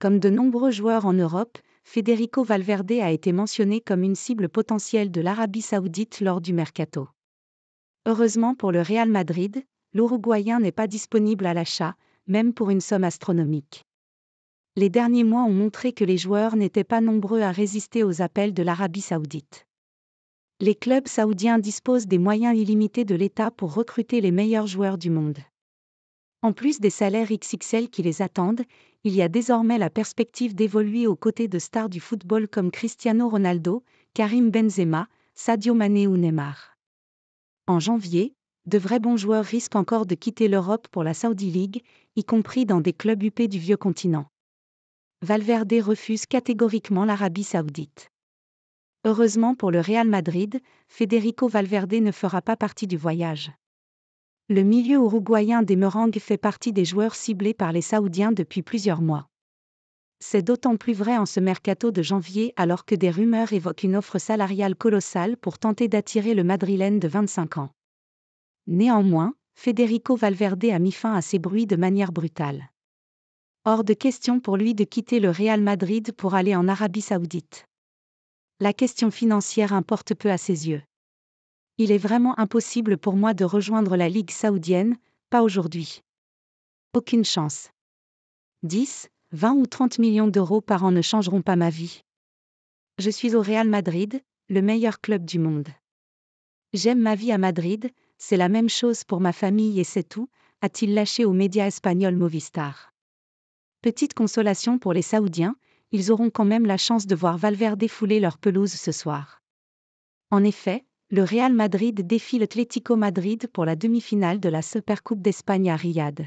Comme de nombreux joueurs en Europe, Federico Valverde a été mentionné comme une cible potentielle de l'Arabie saoudite lors du mercato. Heureusement pour le Real Madrid, l'Uruguayen n'est pas disponible à l'achat, même pour une somme astronomique. Les derniers mois ont montré que les joueurs n'étaient pas nombreux à résister aux appels de l'Arabie saoudite. Les clubs saoudiens disposent des moyens illimités de l'État pour recruter les meilleurs joueurs du monde. En plus des salaires XXL qui les attendent, il y a désormais la perspective d'évoluer aux côtés de stars du football comme Cristiano Ronaldo, Karim Benzema, Sadio Mané ou Neymar. En janvier, de vrais bons joueurs risquent encore de quitter l'Europe pour la Saudi League, y compris dans des clubs huppés du vieux continent. Valverde refuse catégoriquement l'Arabie saoudite. Heureusement pour le Real Madrid, Federico Valverde ne fera pas partie du voyage. Le milieu uruguayen des Meringues fait partie des joueurs ciblés par les Saoudiens depuis plusieurs mois. C'est d'autant plus vrai en ce mercato de janvier alors que des rumeurs évoquent une offre salariale colossale pour tenter d'attirer le Madrilène de 25 ans. Néanmoins, Federico Valverde a mis fin à ces bruits de manière brutale. Hors de question pour lui de quitter le Real Madrid pour aller en Arabie saoudite. La question financière importe peu à ses yeux. Il est vraiment impossible pour moi de rejoindre la Ligue saoudienne, pas aujourd'hui. Aucune chance. 10, 20 ou 30 millions d'euros par an ne changeront pas ma vie. Je suis au Real Madrid, le meilleur club du monde. J'aime ma vie à Madrid, c'est la même chose pour ma famille et c'est tout, a-t-il lâché aux médias espagnols Movistar. Petite consolation pour les Saoudiens, ils auront quand même la chance de voir Valverde défouler leur pelouse ce soir. En effet, le Real Madrid défie l'Atlético Madrid pour la demi-finale de la Supercoupe d'Espagne à Riyad.